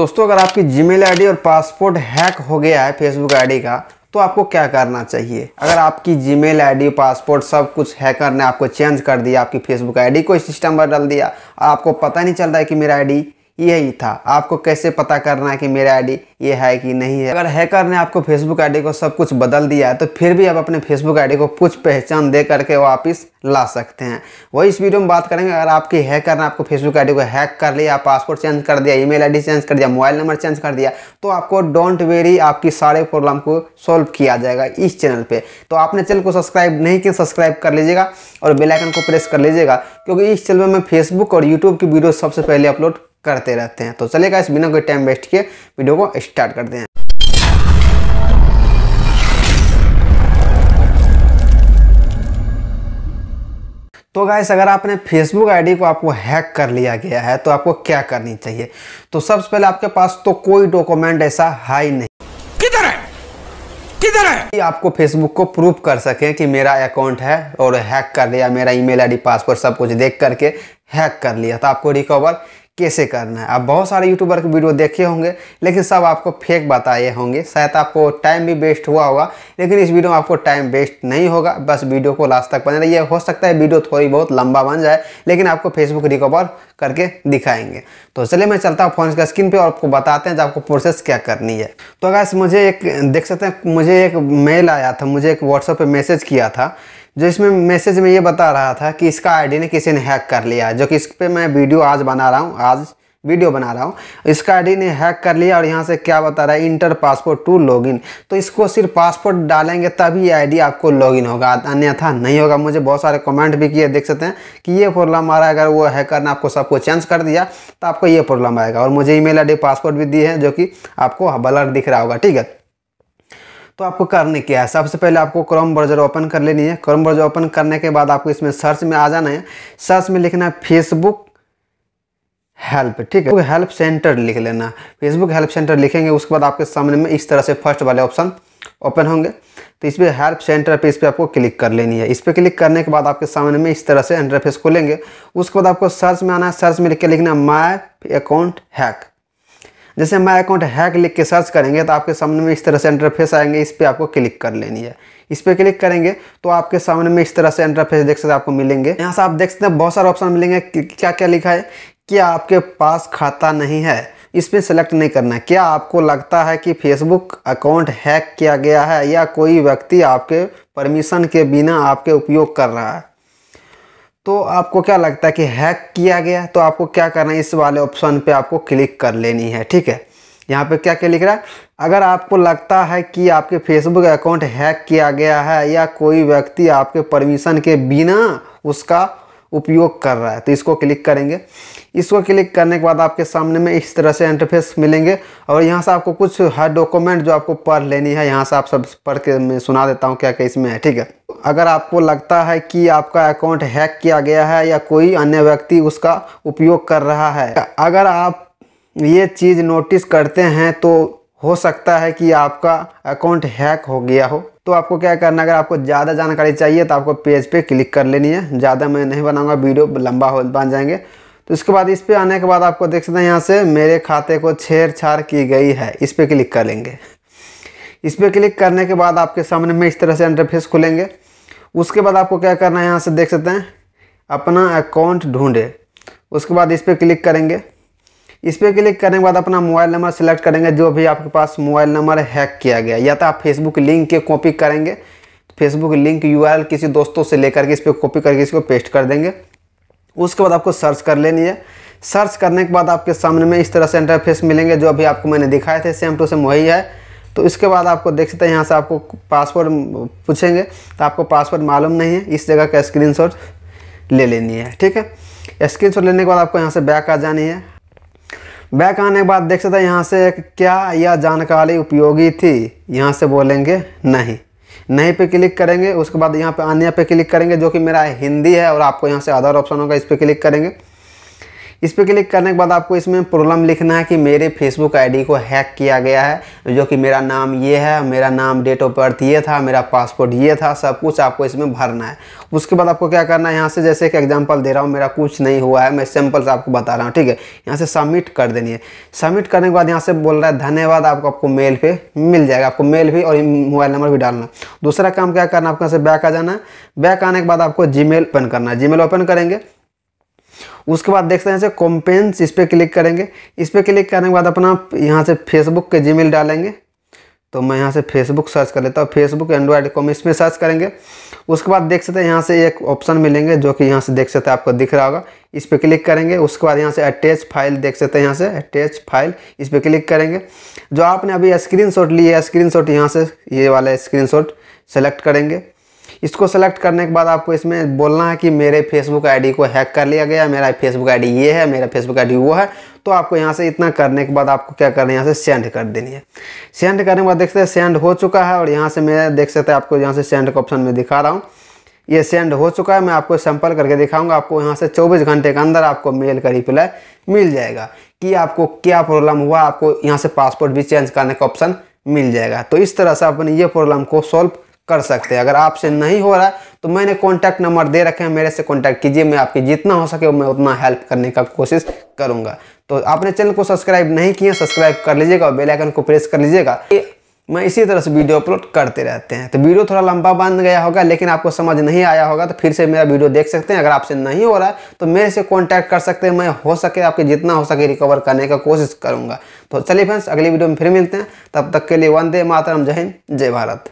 दोस्तों अगर आपकी जीमेल आईडी और पासपोर्ट हैक हो गया है फेसबुक आईडी का तो आपको क्या करना चाहिए अगर आपकी जीमेल आईडी पासपोर्ट सब कुछ हैकर ने आपको चेंज कर दिया आपकी फेसबुक आईडी को सिस्टम पर डाल दिया और आपको पता नहीं चल रहा है कि मेरा आईडी यही था आपको कैसे पता करना है कि मेरा आईडी ये है कि नहीं है अगर हैकर ने आपको फेसबुक आईडी को सब कुछ बदल दिया है तो फिर भी आप अपने फेसबुक आईडी को कुछ पहचान दे करके वापस ला सकते हैं वही इस वीडियो में बात करेंगे अगर आपकी हैकर ने आपको फेसबुक आईडी को हैक कर लिया पासपोर्ट चेंज कर दिया ईमेल आईडी चेंज कर दिया मोबाइल नंबर चेंज कर दिया तो आपको डोंट वेरी आपकी सारे प्रॉब्लम को सॉल्व किया जाएगा इस चैनल पर तो आपने चैनल को सब्सक्राइब नहीं किया सब्सक्राइब कर लीजिएगा और बेलाइकन को प्रेस कर लीजिएगा क्योंकि इस चैनल में मैं फेसबुक और यूट्यूब की वीडियो सबसे पहले अपलोड करते रहते हैं तो चलेगा इस बिना कोई टाइम वेस्ट किए वीडियो को स्टार्ट करते हैं तो गाइस अगर आपने फेसबुक आईडी को आपको हैक कर लिया गया है तो आपको क्या करनी चाहिए तो सबसे पहले आपके पास तो कोई डॉक्यूमेंट ऐसा हाई नहीं किधर है किधर है कि आपको फेसबुक को प्रूफ कर सके कि मेरा अकाउंट है और हैक कर लिया मेरा ईमेल आईडी पासवर्ड सब कुछ देख करके हैक कर लिया तो आपको रिकवर कैसे करना है आप बहुत सारे यूट्यूबर के वीडियो देखे होंगे लेकिन सब आपको फेक बताए होंगे शायद आपको टाइम भी वेस्ट हुआ होगा लेकिन इस वीडियो में आपको टाइम वेस्ट नहीं होगा बस वीडियो को लास्ट तक बने रहिए हो सकता है वीडियो थोड़ी बहुत लंबा बन जाए लेकिन आपको फेसबुक रिकवर करके दिखाएंगे तो चलिए मैं चलता हूँ फोन का स्क्रीन पर और आपको बताते हैं जब आपको प्रोसेस क्या करनी है तो अगर मुझे एक देख सकते हैं मुझे एक मेल आया था मुझे एक व्हाट्सएप पर मैसेज किया था जो इसमें मैसेज में ये बता रहा था कि इसका आईडी ने किसी ने हैक कर लिया जो कि इस पर मैं वीडियो आज बना रहा हूँ आज वीडियो बना रहा हूँ इसका आईडी ने हैक कर लिया और यहाँ से क्या बता रहा है इंटर पासपोर्ट टू लॉगिन तो इसको सिर्फ पासपोर्ट डालेंगे तभी आईडी आपको लॉगिन होगा अन्यथा नहीं होगा मुझे बहुत सारे कमेंट भी किए देख सकते हैं कि ये प्रॉब्लम आ रहा है अगर वो हैकर ने आपको सबको चेंज कर दिया तो आपको ये प्रॉब्लम आएगा और मुझे ई मेल पासपोर्ट भी दी है जो कि आपको बलर दिख रहा होगा ठीक है तो आपको करने क्या है सबसे पहले आपको क्रोम ब्राउज़र ओपन कर लेनी है क्रोम ब्राउज़र ओपन करने के बाद आपको इसमें सर्च में आ जाना है सर्च में लिखना है फेसबुक हेल्प ठीक है हेल्प सेंटर लिख लेना फेसबुक हेल्प सेंटर लिखेंगे उसके बाद आपके सामने में इस तरह से फर्स्ट वाले ऑप्शन ओपन होंगे तो इस पर हेल्प सेंटर पे इस पर आपको क्लिक कर लेनी है इस पर क्लिक करने के बाद आपके सामने में इस तरह से इंटरफेस खोलेंगे उसके बाद आपको सर्च में आना है सर्च में लिख के लिखना माय अकाउंट हैक जैसे हमारा अकाउंट हैक लिख के सर्च करेंगे तो आपके सामने में इस तरह से इंटरफेस आएंगे इस पर आपको क्लिक कर लेनी है इस पर क्लिक करेंगे तो आपके सामने में इस तरह से इंटरफेस देख सकते आपको मिलेंगे यहाँ से आप देख सकते हैं बहुत सारे ऑप्शन मिलेंगे क्या क्या लिखा है कि आपके पास खाता नहीं है इस पर सेलेक्ट नहीं करना है क्या आपको लगता है कि फेसबुक अकाउंट हैक किया गया है या कोई व्यक्ति आपके परमिशन के बिना आपके उपयोग कर रहा है तो आपको क्या लगता है कि हैक किया गया तो आपको क्या करना है इस वाले ऑप्शन पे आपको क्लिक कर लेनी है ठीक है यहाँ पे क्या क्या लिख रहा है अगर आपको लगता है कि आपके फेसबुक अकाउंट हैक किया गया है या कोई व्यक्ति आपके परमिशन के बिना उसका उपयोग कर रहा है तो इसको क्लिक करेंगे इसको क्लिक करने के बाद आपके सामने में इस तरह से इंटरफेस मिलेंगे और यहाँ से आपको कुछ हर डॉक्यूमेंट जो आपको पढ़ लेनी है यहाँ से आप सब पढ़ के मैं सुना देता हूँ क्या क्या इसमें है ठीक है अगर आपको लगता है कि आपका अकाउंट हैक किया गया है या कोई अन्य व्यक्ति उसका उपयोग कर रहा है अगर आप ये चीज़ नोटिस करते हैं तो हो सकता है कि आपका अकाउंट हैक हो गया हो तो आपको क्या करना अगर आपको ज़्यादा जानकारी चाहिए तो आपको पेज पे क्लिक कर लेनी है ज़्यादा मैं नहीं बनाऊँगा वीडियो लंबा हो बन जाएंगे तो इसके बाद इस पर आने के बाद आपको देख सकते हैं यहाँ से मेरे खाते को छेड़छाड़ की गई है इस पर क्लिक कर लेंगे इस पर क्लिक करने के बाद आपके सामने में इस तरह से इंटरफेस खुलेंगे उसके बाद आपको क्या करना है यहाँ से देख सकते हैं अपना अकाउंट ढूंढे उसके बाद इस पर क्लिक करेंगे इस पर क्लिक करने के बाद अपना मोबाइल नंबर सेलेक्ट करेंगे जो भी आपके पास मोबाइल नंबर हैक किया गया या तो आप फेसबुक लिंक के कॉपी करेंगे फेसबुक लिंक यू किसी दोस्तों से लेकर के इस पर कॉपी करके इसको पेस्ट कर देंगे उसके बाद आपको सर्च कर लेनी है सर्च करने के बाद आपके सामने में इस तरह से इंटरफेस मिलेंगे जो अभी आपको मैंने दिखाए थे सेम टू सेम वही है तो इसके बाद आपको देख सकते हैं यहाँ से आपको पासवर्ड पूछेंगे तो आपको पासवर्ड मालूम नहीं है इस जगह का स्क्रीनशॉट ले लेनी है ठीक है स्क्रीनशॉट लेने के बाद आपको यहाँ से बैक आ जानी है बैक आने के बाद देख सकते हैं यहाँ से क्या यह जानकारी उपयोगी थी यहाँ से बोलेंगे नहीं नहीं पे क्लिक करेंगे उसके बाद यहाँ पे अन्य पे क्लिक करेंगे जो कि मेरा हिंदी है और आपको यहाँ से अदर ऑप्शन होगा इस पर क्लिक करेंगे इस पर क्लिक करने के बाद आपको इसमें प्रॉब्लम लिखना है कि मेरे फेसबुक आईडी को हैक किया गया है जो कि मेरा नाम ये है मेरा नाम डेट ऑफ बर्थ ये था मेरा पासपोर्ट ये था सब कुछ आपको इसमें भरना है उसके बाद आपको क्या करना है यहाँ से जैसे कि एग्जाम्पल दे रहा हूँ मेरा कुछ नहीं हुआ है मैं सैम्पल्स आपको बता रहा हूँ ठीक है यहाँ से सबमिट कर देनी है सबमिट करने के बाद यहाँ से बोल रहा है धन्यवाद आपको आपको मेल पर मिल जाएगा आपको मेल भी और मोबाइल नंबर भी डालना दूसरा काम क्या करना आपको यहाँ से बैक आ जाना है बैक आने के बाद आपको जी ओपन करना है जी ओपन करेंगे उसके बाद देखते हैं कॉम्पेंस इस पर क्लिक करेंगे इस पर क्लिक करने के बाद अपना यहाँ से फेसबुक के जी डालेंगे तो मैं यहाँ से फेसबुक सर्च कर लेता हूँ फेसबुक एंड्रॉयड कॉम इसमें सर्च करेंगे उसके बाद देख सकते हैं यहाँ से एक ऑप्शन मिलेंगे जो कि यहाँ से देख सकते हैं आपको दिख रहा होगा इस पर क्लिक करेंगे उसके बाद यहाँ से अटैच फाइल देख सकते हैं यहाँ से अटैच फाइल इस पर क्लिक करेंगे जो आपने अभी स्क्रीन शॉट लिए स्क्रीन शॉट यहाँ से ये वाला स्क्रीन शॉट सेलेक्ट करेंगे इसको सेलेक्ट करने के बाद आपको इसमें बोलना है कि मेरे फेसबुक आईडी को हैक कर लिया गया मेरा फेसबुक आईडी ये है मेरा फेसबुक आईडी वो है तो आपको यहाँ से इतना करने के बाद आपको क्या करना है यहाँ से सेंड कर देनी है सेंड करने के बाद सकते हैं सेंड हो चुका है और यहाँ से मैं देख सकते हैं आपको यहाँ से सेंड का ऑप्शन में दिखा रहा हूँ ये सेंड हो चुका है मैं आपको सैंपल करके दिखाऊंगा आपको यहाँ से 24 घंटे के अंदर आपको मेल का रिप्लाई मिल जाएगा कि आपको क्या प्रॉब्लम हुआ आपको यहाँ से पासपोर्ट भी चेंज करने का ऑप्शन मिल जाएगा तो इस तरह से अपन ये प्रॉब्लम को सॉल्व कर सकते हैं अगर आपसे नहीं हो रहा है तो मैंने कॉन्टैक्ट नंबर दे रखे हैं मेरे से कॉन्टैक्ट कीजिए मैं आपकी जितना हो सके मैं उतना हेल्प करने का कोशिश करूँगा तो आपने चैनल को सब्सक्राइब नहीं किया सब्सक्राइब कर लीजिएगा और बेलाइकन को प्रेस कर लीजिएगा मैं इसी तरह से वीडियो अपलोड करते रहते हैं तो वीडियो थोड़ा लंबा बन गया होगा लेकिन आपको समझ नहीं आया होगा तो फिर से मेरा वीडियो देख सकते हैं अगर आपसे नहीं हो रहा है तो मेरे से कांटेक्ट कर सकते हैं मैं हो सके आपके जितना हो सके रिकवर करने का कोशिश करूंगा तो चलिए फ्रेंड्स अगली वीडियो में फिर मिलते हैं तब तक के लिए वंदे मातरम जय हिंद जय भारत